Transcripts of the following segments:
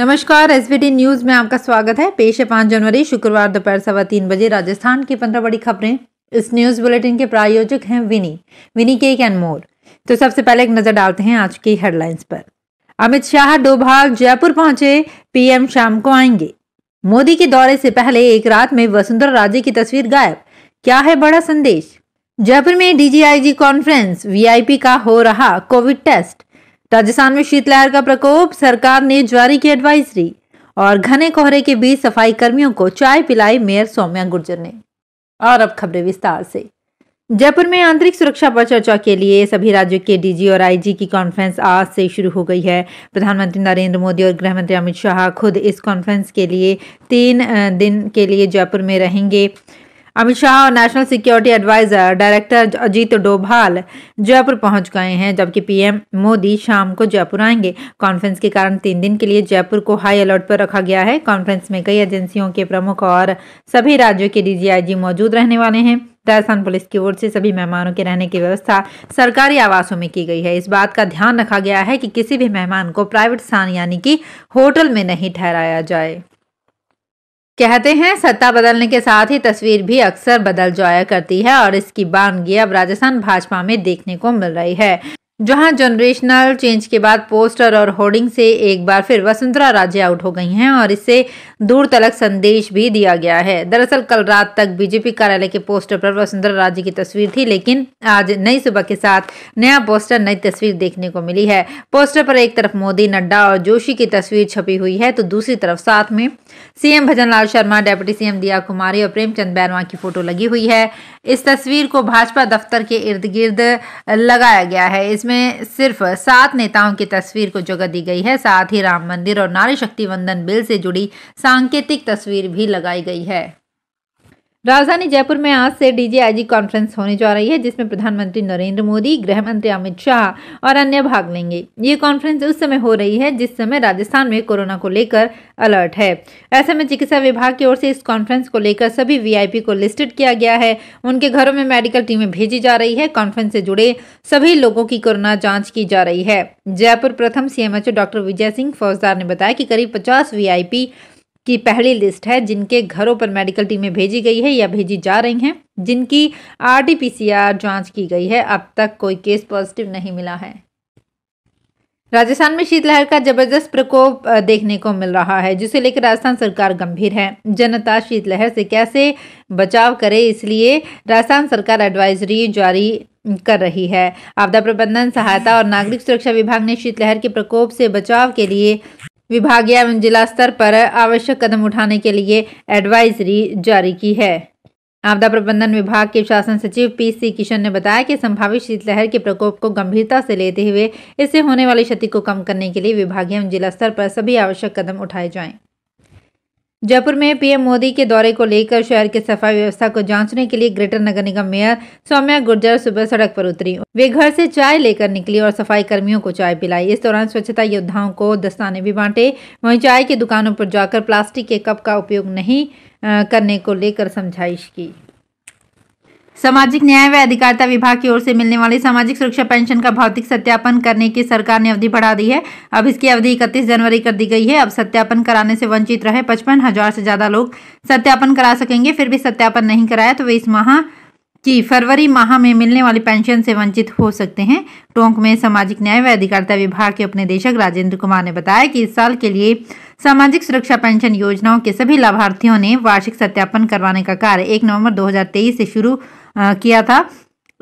नमस्कार S news में आपका स्वागत है पेश है पांच जनवरी शुक्रवार दोपहर सवा तीन बजे राजस्थान की पंद्रह बड़ी खबरें इस न्यूज बुलेटिन के प्रायोजक हैं विनी विनी केक एंड मोर तो सबसे पहले एक नजर डालते हैं आज की हेडलाइंस पर अमित शाह डोभाल जयपुर पहुंचे पीएम शाम को आएंगे मोदी के दौरे से पहले एक रात में वसुंधरा राजे की तस्वीर गायब क्या है बड़ा संदेश जयपुर में डीजीआईजी कॉन्फ्रेंस वीआईपी का हो रहा कोविड टेस्ट राजस्थान में शीतलहर का प्रकोप सरकार ने जारी की एडवाइजरी और घने कोहरे के बीच सफाई कर्मियों को चाय पिलाई मेयर सौम्या गुर्जर ने और अब खबरें विस्तार से जयपुर में आंतरिक सुरक्षा पर चर्चा के लिए सभी राज्यों के डीजी और आईजी की कॉन्फ्रेंस आज से शुरू हो गई है प्रधानमंत्री नरेंद्र मोदी और गृह मंत्री अमित शाह खुद इस कॉन्फ्रेंस के लिए तीन दिन के लिए जयपुर में रहेंगे अमित शाह और national security adviser director Ajit Doval Jaipur पहुंच गए हैं जबकि पीएम मोदी शाम को जयपुर आएंगे कॉन्फ्रेंस के कारण तीन दिन के लिए जयपुर को हाई अलर्ट पर रखा गया है कॉन्फ्रेंस में कई एजेंसियों के प्रमुख और सभी राज्यों के डीजीआईजी मौजूद रहने वाले हैं राजस्थान पुलिस की ओर से सभी मेहमानों के रहने की व्यवस्था सरकारी आवासों में की गई है इस बात का ध्यान रखा गया है कि किसी भी मेहमान को प्राइवेट स्थान यानी कि होटल में नहीं ठहराया जाए कहते हैं सत्ता बदलने के साथ ही तस्वीर भी अक्सर बदल जाया करती है और इसकी वानगी अब राजस्थान भाजपा में देखने को मिल रही है जहां जनरेशनल चेंज के बाद पोस्टर और होर्डिंग से एक बार फिर वसुंधरा राजे आउट हो गई हैं और इससे दूर तलक संदेश भी दिया गया है दरअसल कल रात तक बीजेपी कार्यालय के पोस्टर पर वसुंधरा राजे की तस्वीर थी लेकिन आज नई सुबह के साथ नया पोस्टर नई तस्वीर देखने को मिली है पोस्टर पर एक तरफ मोदी नड्डा और जोशी की तस्वीर छपी हुई है तो दूसरी तरफ साथ में CM Bhajan Lal Sharma deputy CM Diya Kumari और प्रेमचंद बैरवा की फोटो लगी हुई है इस तस्वीर को भाजपा दफ्तर के इर्द गिर्द लगाया गया है इसमें जिसमें सिर्फ सात नेताओं की तस्वीर को जगह दी गई है साथ ही राम मंदिर और नारी शक्ति वंदन बिल से जुड़ी सांकेतिक तस्वीर भी लगाई गई है राजधानी जयपुर में आज से डीजीआईजी कॉन्फ्रेंस होने जा रही है जिसमें प्रधानमंत्री नरेंद्र मोदी गृह मंत्री अमित शाह और अन्य भाग लेंगे ये कॉन्फ्रेंस उस समय हो रही है जिस समय राजस्थान में कोरोना को लेकर अलर्ट है ऐसे में चिकित्सा विभाग की ओर से इस कॉन्फ्रेंस को लेकर सभी वीआईपी को लिस्टेड किया गया है उनके घरों में मेडिकल टीमें भेजी जा रही है कॉन्फ्रेंस से जुड़े सभी लोगों की कोरोना जाँच की जा रही है जयपुर प्रथम सीएमएचओ डॉक्टर विजय सिंह फौजदार ने बताया की करीब पचास वीआईपी की पहली लिस्ट है जिनके घरों पर मेडिकल टीमें भेजी गई है या भेजी जा रही हैं जिनकी आरटीपीसीआर जांच की गई है अब तक कोई केस पॉजिटिव नहीं मिला है राजस्थान में शीतलहर का जबरदस्त प्रकोप देखने को मिल रहा है जिसे लेकर राजस्थान सरकार गंभीर है जनता शीतलहर से कैसे बचाव करे इसलिए राजस्थान सरकार एडवाइजरी जारी कर रही है आपदा प्रबंधन सहायता और नागरिक सुरक्षा विभाग ने शीतलहर के प्रकोप से बचाव के लिए विभागीय एवं जिला स्तर पर आवश्यक कदम उठाने के लिए एडवाइजरी जारी की है आपदा प्रबंधन विभाग के शासन सचिव पी सी किशन ने बताया कि संभावित शीतलहर के प्रकोप को गंभीरता से लेते हुए इससे होने वाली क्षति को कम करने के लिए विभागीय एवं जिला स्तर पर सभी आवश्यक कदम उठाए जाएं जयपुर में पीएम मोदी के दौरे को लेकर शहर की सफाई व्यवस्था को जांचने के लिए ग्रेटर नगर निगम मेयर सौम्या गुर्जर सुबह सड़क पर उतरी वे घर से चाय लेकर निकली और सफाई कर्मियों को चाय पिलाई इस दौरान स्वच्छता योद्धाओं को दस्ताने भी बांटे वहीं चाय की दुकानों पर जाकर प्लास्टिक के कप का उपयोग नहीं करने को लेकर समझाइश की सामाजिक न्याय व अधिकारिता विभाग की ओर से मिलने वाली सामाजिक सुरक्षा पेंशन का भौतिक सत्यापन करने की सरकार ने अवधि बढ़ा दी है अब इसकी अवधि इकतीस जनवरी कर दी गई है अब सत्यापन कराने से वंचित रहे पचपन हजार से ज्यादा लोग सत्यापन करा सकेंगे फिर भी सत्यापन नहीं कराया तो वे इस माह की फरवरी माह में मिलने वाली पेंशन से वंचित हो सकते हैं टोंक में सामाजिक न्याय व अधिकारिता विभाग के निदेशक राजेंद्र कुमार ने बताया कि इस साल के लिए सामाजिक सुरक्षा पेंशन योजनाओं के सभी लाभार्थियों ने वार्षिक सत्यापन करवाने का कार्य 1 नवंबर 2023 से शुरू किया था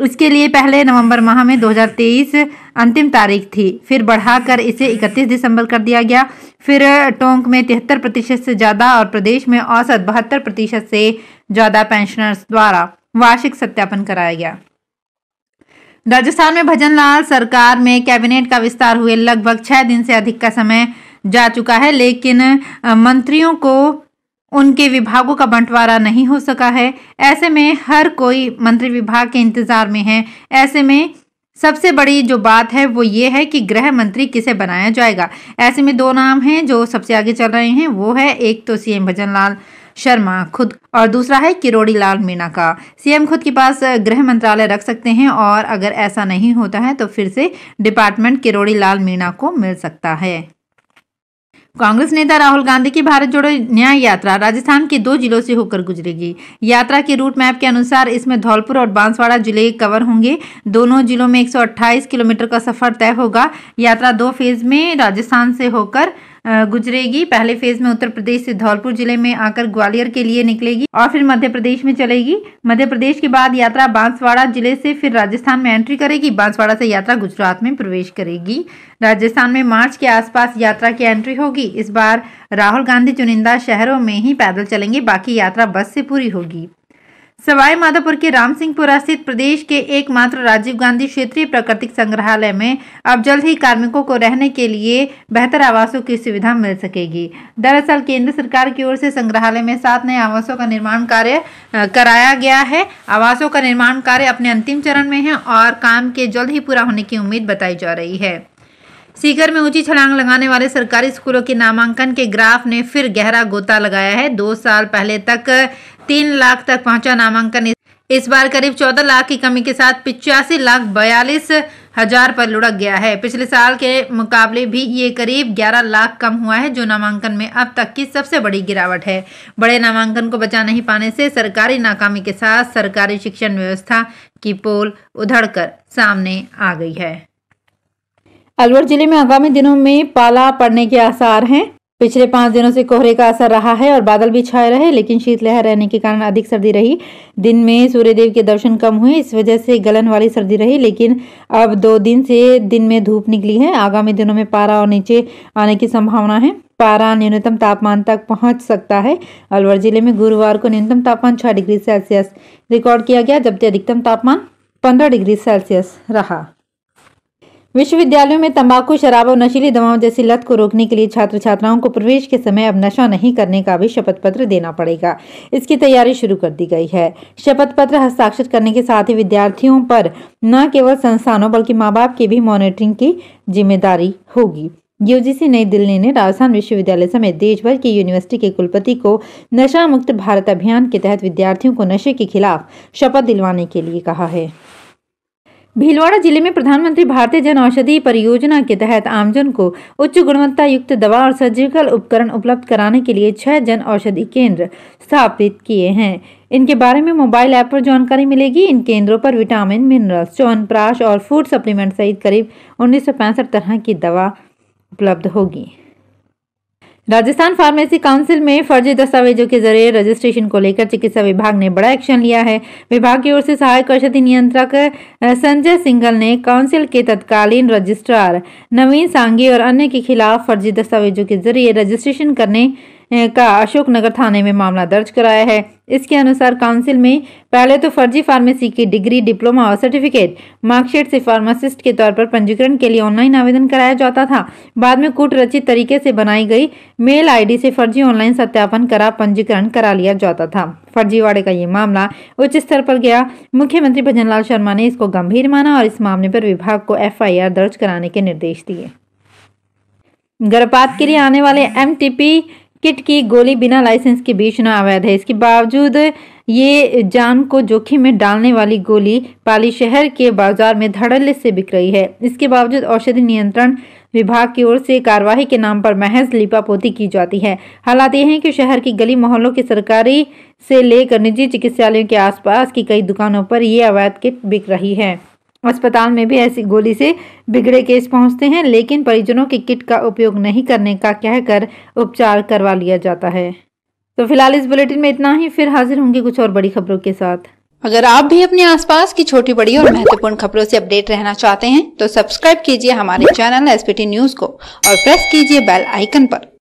उसके लिए पहले नवंबर माह में 2023 अंतिम तारीख थी फिर बढ़ाकर इसे 31 दिसंबर कर दिया गया फिर टोंक में तिहत्तर प्रतिशत से ज़्यादा और प्रदेश में औसत बहत्तर प्रतिशत से ज़्यादा पेंशनर्स द्वारा वार्षिक सत्यापन कराया गया राजस्थान में भजनलाल सरकार में कैबिनेट का विस्तार हुए लगभग छः दिन से अधिक का समय जा चुका है लेकिन मंत्रियों को उनके विभागों का बंटवारा नहीं हो सका है ऐसे में हर कोई मंत्री विभाग के इंतजार में है ऐसे में सबसे बड़ी जो बात है वो ये है कि गृह मंत्री किसे बनाया जाएगा ऐसे में दो नाम हैं जो सबसे आगे चल रहे हैं वो है एक तो सीएम भजन लाल शर्मा खुद और दूसरा है किरोड़ी लाल मीणा का सीएम खुद के पास गृह मंत्रालय रख सकते हैं और अगर ऐसा नहीं होता है तो फिर से डिपार्टमेंट किरोड़ी लाल मीणा को मिल सकता है कांग्रेस नेता राहुल गांधी की भारत जोड़ो न्याय यात्रा राजस्थान के दो जिलों से होकर गुजरेगी यात्रा के रूट मैप के अनुसार इसमें धौलपुर और बांसवाड़ा जिले कवर होंगे दोनों जिलों में 128 किलोमीटर का सफर तय होगा यात्रा दो फेज में राजस्थान से होकर गुजरेगी पहले फेज में उत्तर प्रदेश से धौलपुर जिले में आकर ग्वालियर के लिए निकलेगी और फिर मध्य प्रदेश में चलेगी मध्य प्रदेश के बाद यात्रा बांसवाड़ा जिले से फिर राजस्थान में एंट्री करेगी बांसवाड़ा से यात्रा गुजरात में प्रवेश करेगी राजस्थान में मार्च के आसपास यात्रा की एंट्री होगी इस बार राहुल गांधी चुनिंदा शहरों में ही पैदल चलेंगे बाकी यात्रा बस से पूरी होगी सवाई माधोपुर के राम सिंहपुरा स्थित प्रदेश के एकमात्र राजीव गांधी क्षेत्रीय प्राकृतिक संग्रहालय में अब जल्द ही कार्मिकों को रहने के लिए बेहतर आवासों की सुविधा मिल सकेगी दरअसल केंद्र सरकार की ओर से संग्रहालय में सात नए आवासों का निर्माण कार्य कराया गया है आवासों का निर्माण कार्य अपने अंतिम चरण में है और काम के जल्द ही पूरा होने की उम्मीद बताई जा रही है सीकर में ऊंची छलांग लगाने वाले सरकारी स्कूलों के नामांकन के ग्राफ ने फिर गहरा गोता लगाया है दो साल पहले तक तीन लाख तक पहुंचा नामांकन इस बार करीब चौदह लाख की कमी के साथ पिचासी लाख बयालीस हजार पर लुढ़क गया है पिछले साल के मुकाबले भी ये करीब 11 लाख कम हुआ है जो नामांकन में अब तक की सबसे बड़ी गिरावट है बड़े नामांकन को बचा नहीं पाने से सरकारी नाकामी के साथ सरकारी शिक्षण व्यवस्था की पोल उधड़कर सामने आ गई है अलवर जिले में आगामी दिनों में पाला पड़ने के आसार हैं पिछले पांच दिनों से कोहरे का असर रहा है और बादल भी छाए रहे लेकिन शीतलहर रहने के कारण अधिक सर्दी रही दिन में सूर्यदेव के दर्शन कम हुए इस वजह से गलन वाली सर्दी रही लेकिन अब दो दिन से दिन में धूप निकली है आगामी दिनों में पारा और नीचे आने की संभावना है पारा न्यूनतम तापमान तक पहुंच सकता है अलवर जिले में गुरुवार को न्यूनतम तापमान छह डिग्री सेल्सियस रिकॉर्ड किया गया जबकि अधिकतम तापमान पंद्रह डिग्री सेल्सियस रहा विश्वविद्यालयों में तंबाकू शराब और नशीली दवाओं जैसी लत को रोकने के लिए छात्र छात्राओं को प्रवेश के समय अब नशा नहीं करने का भी शपथ पत्र देना पड़ेगा इसकी तैयारी शुरू कर दी गई है शपथ पत्र हस्ताक्षर करने के साथ ही विद्यार्थियों पर न केवल संस्थानों बल्कि माँ बाप की भी मॉनिटरिंग की जिम्मेदारी होगी यूजीसी नई दिल्ली ने राजस्थान विश्वविद्यालय समेत देश भर की यूनिवर्सिटी के कुलपति को नशा मुक्त भारत अभियान के तहत विद्यार्थियों को नशे के खिलाफ शपथ दिलवाने के लिए कहा है भीलवाड़ा जिले में प्रधानमंत्री भारतीय जन औषधि परियोजना के तहत आमजन को उच्च गुणवत्ता युक्त दवा और सर्जिकल उपकरण उपलब्ध कराने के लिए छह जन औषधि केंद्र स्थापित किए हैं इनके बारे में मोबाइल ऐप पर जानकारी मिलेगी इन केंद्रों पर विटामिन मिनरल्स च्यवनप्राश और फूड सप्लीमेंट सहित करीब उन्नीस तरह की दवा उपलब्ध होगी राजस्थान फार्मेसी काउंसिल में फर्जी दस्तावेजों के जरिए रजिस्ट्रेशन को लेकर चिकित्सा विभाग ने बड़ा एक्शन लिया है विभाग की ओर से सहायक औषधि नियंत्रक संजय सिंगल ने काउंसिल के तत्कालीन रजिस्ट्रार नवीन सांगी और अन्य के खिलाफ फर्जी दस्तावेजों के जरिए रजिस्ट्रेशन करने का अशोकनगर थाने में मामला दर्ज कराया है इसके अनुसार काउंसिल में पहले तो फर्जी फार्मेसी की डिग्री डिप्लोमा और सर्टिफिकेट मार्कशीट से फार्मासिस्ट के तौर पर पंजीकरण के लिए ऑनलाइन आवेदन कराया जाता था बाद में कूट रचित तरीके से बनाई गई मेल आईडी से फर्जी ऑनलाइन सत्यापन करा पंजीकरण करा लिया जाता था फर्जीवाड़े का ये मामला उच्च स्तर पर गया मुख्यमंत्री भजनलाल शर्मा ने इसको गंभीर माना और इस मामले पर विभाग को एफ दर्ज कराने के निर्देश दिए गर्भपात के लिए आने वाले पी किट की गोली बिना लाइसेंस के बेचना अवैध है इसके बावजूद ये जान को जोखिम में डालने वाली गोली पाली शहर के बाजार में धड़ल्ले से बिक रही है इसके बावजूद औषधि नियंत्रण विभाग की ओर से कार्यवाही के नाम पर महज लिपापोती की जाती है हालात ये है कि शहर की गली मोहल्लों के सरकारी से लेकर निजी चिकित्सालयों के आसपास की कई दुकानों पर ये अवैध किट बिक रही है अस्पताल में भी ऐसी गोली से बिगड़े केस पहुंचते हैं लेकिन परिजनों की किट का उपयोग नहीं करने का कहकर उपचार करवा लिया जाता है तो फिलहाल इस बुलेटिन में इतना ही फिर हाजिर होंगे कुछ और बड़ी खबरों के साथ अगर आप भी अपने आसपास की छोटी बड़ी और महत्वपूर्ण खबरों से अपडेट रहना चाहते हैं तो सब्सक्राइब कीजिए हमारे चैनल एस न्यूज को और प्रेस कीजिए बेल आइकन आरोप